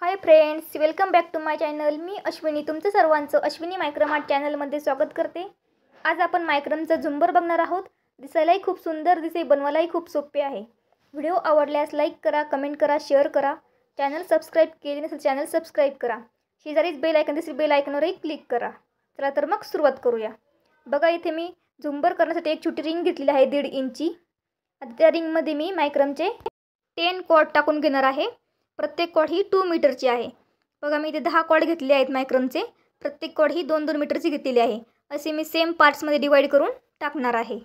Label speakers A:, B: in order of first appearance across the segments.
A: high friends welcome back to my channel मी अश्विनी तुमचं सर्वांचं अश्विनी मायक्रम आर्ट चॅनलमध्ये स्वागत करते आज आपण मायक्रमचं झुंबर बघणार आहोत दिसायलाही खूप सुंदर दिसे बनवायलाही खूप सोपे आहे व्हिडिओ आवडल्यास लाईक करा कमेंट करा शेअर करा चॅनल सबस्क्राईब केले नसेल चॅनल सबस्क्राईब करा शेजारीच बेल आयकन दिसेल बेल आयकनवरही क्लिक करा चला तर मग सुरुवात करूया बघा इथे मी झुंबर करण्यासाठी एक छोटी रिंग घेतलेली आहे दीड इंची आता त्या रिंगमध्ये मी मायक्रमचे टेन कॉट टाकून घेणार आहे प्रत्येक कॉड ही टू मीटरची आहे बघा मी इथे दहा कॉड घेतले आहेत मायक्रोनचे प्रत्येक कॉड ही दोन दोन मीटरची घेतलेली आहे असे मी सेम पार्ट्समध्ये डिवाईड करून टाकणार आहे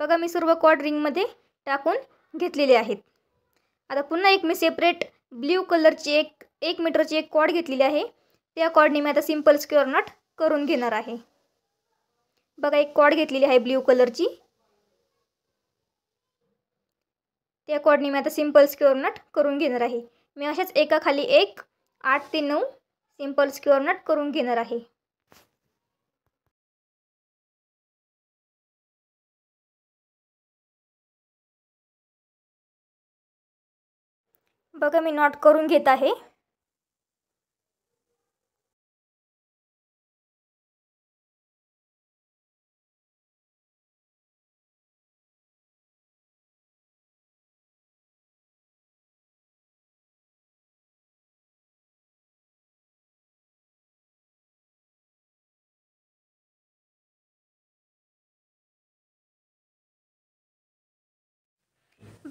A: बघा मी सर्व कॉड रिंगमध्ये टाकून घेतलेले आहेत आता पुन्हा एक मी सेपरेट ब्ल्यू कलरची एक एक मीटरची एक कॉड घेतलेली आहे त्या कॉर्डने मी आता सिम्पल स्क्वेअर नॉट करून घेणार आहे बघा एक कॉड घेतलेली आहे ब्ल्यू कलरची ते अकॉर्डिंग मी आता सिम्पल स्क्युअर नट करून घेणार आहे
B: मी अशाच एका खाली एक आठ ते नऊ सिम्पल स्क्युअर नट करून घेणार आहे बघा मी नॉट करून घेत आहे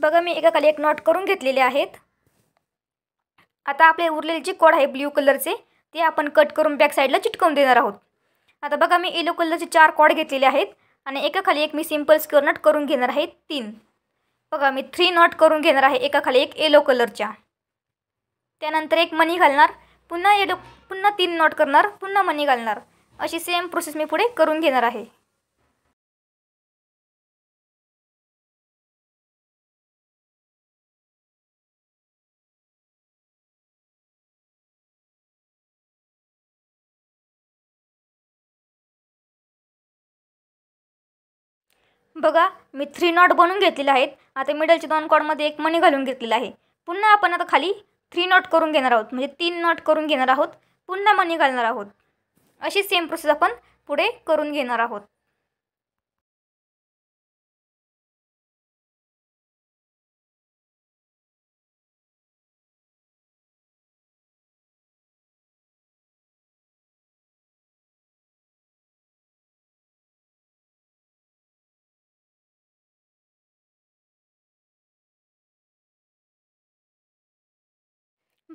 B: बघा मी एका खाली एक नॉट करून घेतलेले आहेत
A: आता आपले उरलेले जे कोड आहे ब्ल्यू कलरचे ते आपण कट करून बॅक साईडला चिटकवून देणार आहोत आता बघा मी येलो कलरचे चार कॉड घेतलेले आहेत आणि एका खाली एक मी सिम्पल स्क्युअर नॉट करून घेणार आहे तीन बघा मी थ्री नॉट करून घेणार आहे एका खाली एक येलो कलरच्या त्यानंतर एक मनी घालणार पुन्हा येलो पुन्हा तीन नॉट करणार पुन्हा मनी घालणार
B: अशी सेम प्रोसेस मी पुढे करून घेणार आहे बघा
A: मी थ्री नॉट बनवून घेतलेले आहेत आता मिडलच्या दोन कॉडमध्ये एक मणी घालून घेतलेला आहे पुन्हा आपण आता खाली थ्री नॉट करून घेणार आहोत म्हणजे तीन नॉट करून घेणार आहोत पुन्हा मणी घालणार आहोत अशी
B: सेम प्रोसेस आपण पुढे करून घेणार आहोत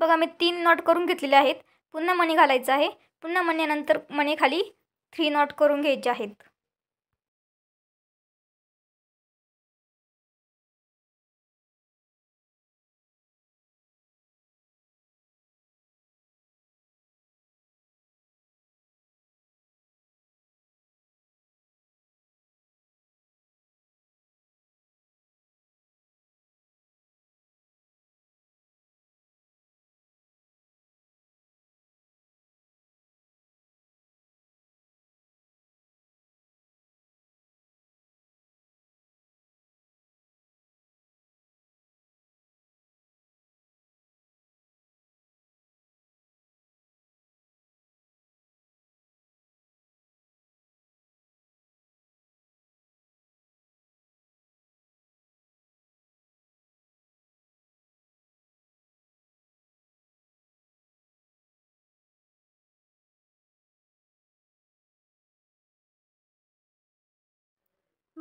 B: बघा मी तीन नॉट करून घेतलेले आहेत पुन्हा मणी घालायचं आहे पुन्हा मण्यानंतर मणी खाली थ्री नॉट करून घ्यायचे आहेत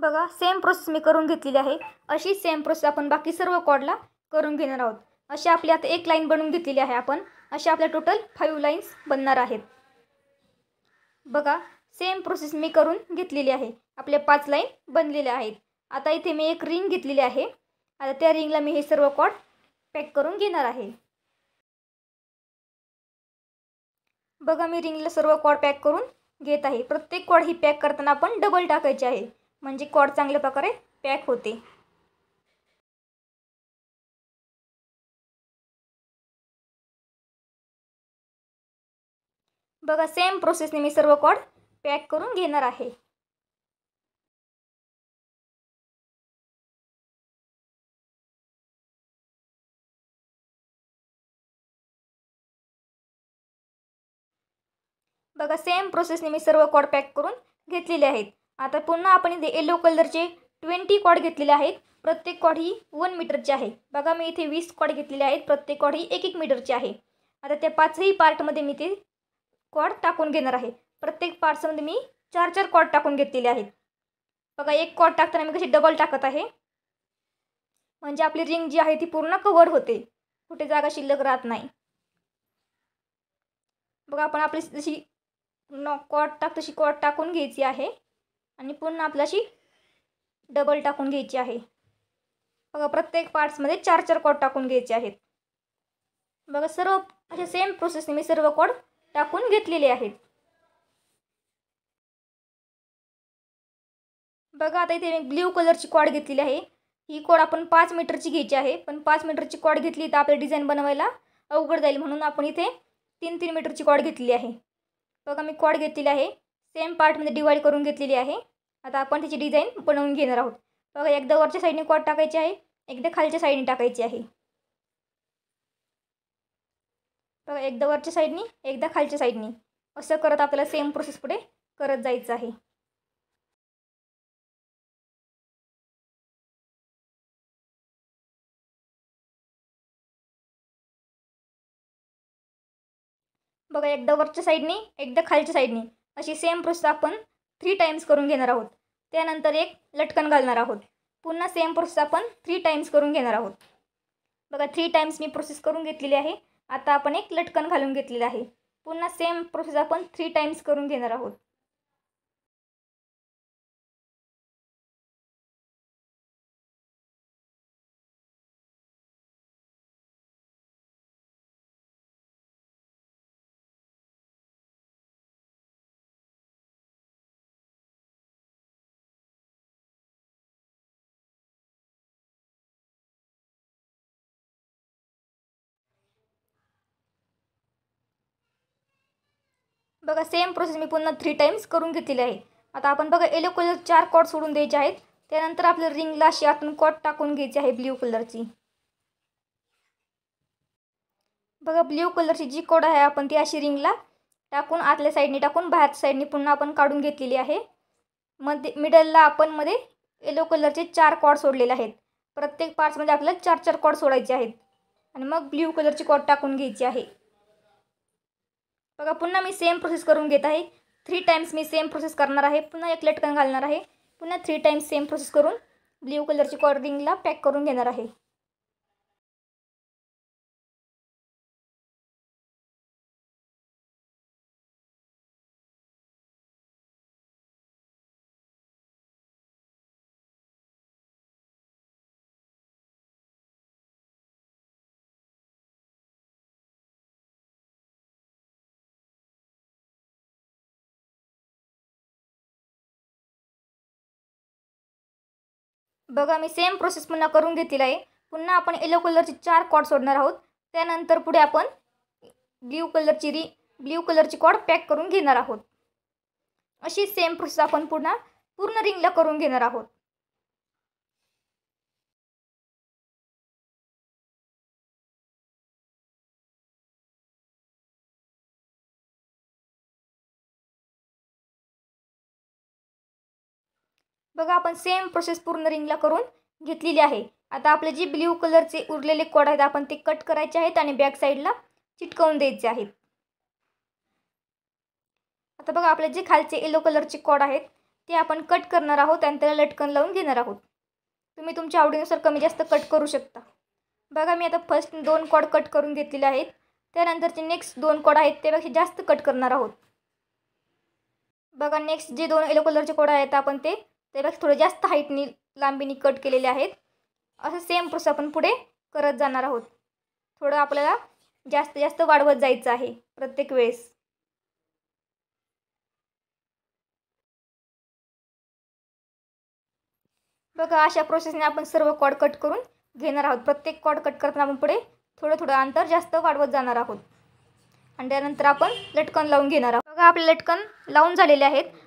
B: बघा सेम प्रोसेस मी
A: करून घेतलेली आहे अशी सेम प्रोसेस आपण बाकी सर्व कॉडला करून घेणार आहोत अशी आपली आता एक लाईन बनवून घेतलेली आहे आपण अशा आपल्या टोटल फाईव्ह लाईन्स बनणार आहेत बघा सेम प्रोसेस मी करून घेतलेली आहे आपल्या पाच लाईन बनलेल्या आहेत आता इथे मी एक रिंग घेतलेली आहे आता त्या रिंगला मी हे सर्व कॉड पॅक करून घेणार आहे बघा मी रिंगला सर्व कॉड पॅक करून घेत आहे प्रत्येक कॉड ही पॅक करताना आपण डबल टाकायची आहे म्हणजे कॉड चांगल्या प्रकारे
B: पॅक होते बघा सेम प्रोसेसने मी सर्व कॉड पॅक करून घेणार आहे बघा सेम
A: प्रोसेसने मी सर्व कॉड पॅक करून घेतलेले आहेत आता पुन्हा आपण इथे येलो कलरचे ट्वेंटी कॉड घेतलेले आहेत प्रत्येक कॉड ही वन मीटरची आहे बघा मी इथे वीस कॉड घेतलेले आहेत प्रत्येक कॉड ही एक एक मीटरची आहे आता त्या पाचही पार्टमध्ये मी ते कॉड टाकून घेणार आहे प्रत्येक पार्ट्समध्ये मी चार चार कॉड टाकून घेतलेले आहेत बघा एक कॉड टाकताना मी कशी डबल टाकत आहे म्हणजे आपली रिंग जी आहे ती पूर्ण कव्हर होते कुठे जागा शिल्लक राहत नाही बघा आपण आपली जशी न कॉट टाक तशी कॉट टाकून घ्यायची आहे आणि पुन्हा आपल्याशी डबल टाकून घ्यायची आहे बघा प्रत्येक पार्ट्समध्ये चार चार कॉड टाकून घ्यायचे आहेत बघा सर्व अशा सेम प्रोसेसने मी सर्व कोड टाकून घेतलेले आहेत बघा आता इथे मी ब्ल्यू कलरची कॉड घेतलेली आहे ही कॉड आपण पाच मीटरची घ्यायची आहे पण पाच मीटरची कॉड घेतली तर आपली डिझाईन बनवायला अवघड जाईल म्हणून आपण इथे तीन तीन मीटरची कॉड घेतलेली आहे बघा मी कॉड घेतलेली आहे सेम पार्टमध्ये डिवाईड करून घेतलेली आहे आता आपण त्याची डिझाईन बनवून घेणार आहोत बघा एकदा वरच्या साईडने कॉट टाकायची आहे एकदा खालच्या साईडने टाकायची आहे बघा एकदा वरच्या साईडनी एकदा खालच्या साईडनी असं करत आपल्याला सेम प्रोसेस
B: पुढे करत जायचं आहे बघा एकदा वरच्या साईडनी एकदा खालच्या साईडनी
A: अशी सेम प्रोसेस आपण थ्री टाईम्स करून घेणार आहोत त्यानंतर एक लटकन घालणार आहोत पुन्हा सेम प्रोसेस आपण थ्री टाईम्स करून घेणार आहोत बघा थ्री टाइम्स मी प्रोसेस करून घेतलेली आहे आता आपण एक लटकन घालून घेतलेलं आहे पुन्हा सेम प्रोसेस आपण थ्री टाईम्स करून घेणार
B: आहोत बघा सेम प्रोसेस मी पुन्हा
A: थ्री टाईम्स करून घेतलेली आहे आता आपण बघा येलो कलर चार कॉट सोडून द्यायचे आहेत त्यानंतर आपल्याला रिंगला अशी आतून कॉट टाकून घ्यायची आहे ब्ल्यू कलरची बघा ब्ल्यू कलरची जी कॉड आहे आपण ती अशी रिंगला टाकून आतल्या साईडने टाकून बाहेर साईडनी पुन्हा आपण काढून घेतलेली आहे मध्ये मिडलला आपण मध्ये येलो कलरचे चार कॉड सोडलेले आहेत प्रत्येक पार्ट्समध्ये आपल्याला चार चार कॉड सोडायचे आहेत आणि मग ब्ल्यू कलरची कॉट टाकून घ्यायची आहे बघा पुन्हा मी सेम प्रोसेस करून घेत आहे थ्री टाईम्स मी सेम प्रोसेस करणार आहे पुन्हा एक लटकन घालणार आहे पुन्हा थ्री टाईम्स सेम प्रोसेस करून
B: ब्ल्यू कलरची कॉर्डिंगला पॅक करून घेणार आहे बघा मी सेम प्रोसेस पुन्हा करून घेतली आहे पुन्हा आपण येलो कलरची चार कॉड सोडणार आहोत त्यानंतर
A: पुढे आपण ब्ल्यू कलरची री ब्ल्यू कलरची कॉड पॅक करून घेणार आहोत
B: अशी सेम प्रोसेस आपण पुन्हा पूर्ण रिंगला करून घेणार आहोत बघा आपण सेम प्रोसेस पूर्ण रिंगला
A: करून घेतलेली आहे आता आपले जे ब्ल्यू कलरचे उरलेले कोड आहेत आपण ते कट करायचे आहेत आणि बॅक साईडला चिटकवून द्यायचे आहेत आता बघा आपले जे खालचे येलो कलरचे कोड आहेत ते आपण कट करणार आहोत आणि त्याला लटकन लावून घेणार आहोत तुम्ही तुमच्या आवडीनुसार कमी जास्त कट करू शकता बघा मी आता फर्स्ट दोन कॉड कट करून घेतलेले आहेत त्यानंतरचे नेक्स्ट दोन कोड आहेत त्यापेक्षा जास्त कट करणार आहोत बघा नेक्स्ट जे दोन येलो कलरचे कोड आहेत आपण ते त्यापेक्षा थोडं जास्त हाईटनी लांबीनी कट केलेले आहेत असं सेम प्रोसेस आपण पुढे करत जाणार आहोत थोडं आपल्याला जास्त जास्त वाढवत जायचं आहे प्रत्येक वेळेस बघा अशा प्रोसेसने आपण सर्व कॉड कट करून घेणार आहोत प्रत्येक कॉड कट करताना आपण पुढे थोडं थोडं अंतर जास्त वाढवत जाणार आहोत आणि त्यानंतर आपण लटकन लावून घेणार आहोत बघा आपले लटकन लावून झालेले आहेत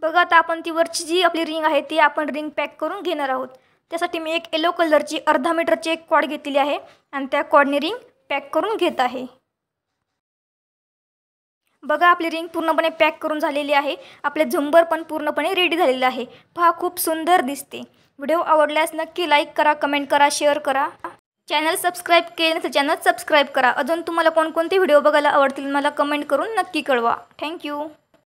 A: बघा आता आपण ती वरची जी आपली रिंग आहे ती आपण रिंग पॅक करून घेणार आहोत त्यासाठी मी एक येलो कलरची अर्धा मीटरची एक कॉड घेतलेली आहे आणि त्या कॉडने रिंग पॅक करून घेत आहे बघा आपली रिंग पूर्णपणे पॅक करून झालेली आहे आपले झुंबर पण पूर्णपणे रेडी झालेलं आहे पहा खूप सुंदर दिसते व्हिडिओ आवडल्यास नक्की लाईक करा कमेंट करा शेअर करा चॅनल सबस्क्राईब केलं नसेल चॅनल सबस्क्राईब करा अजून तुम्हाला कोणकोणते व्हिडिओ बघायला आवडतील मला कमेंट करून नक्की कळवा थँक्यू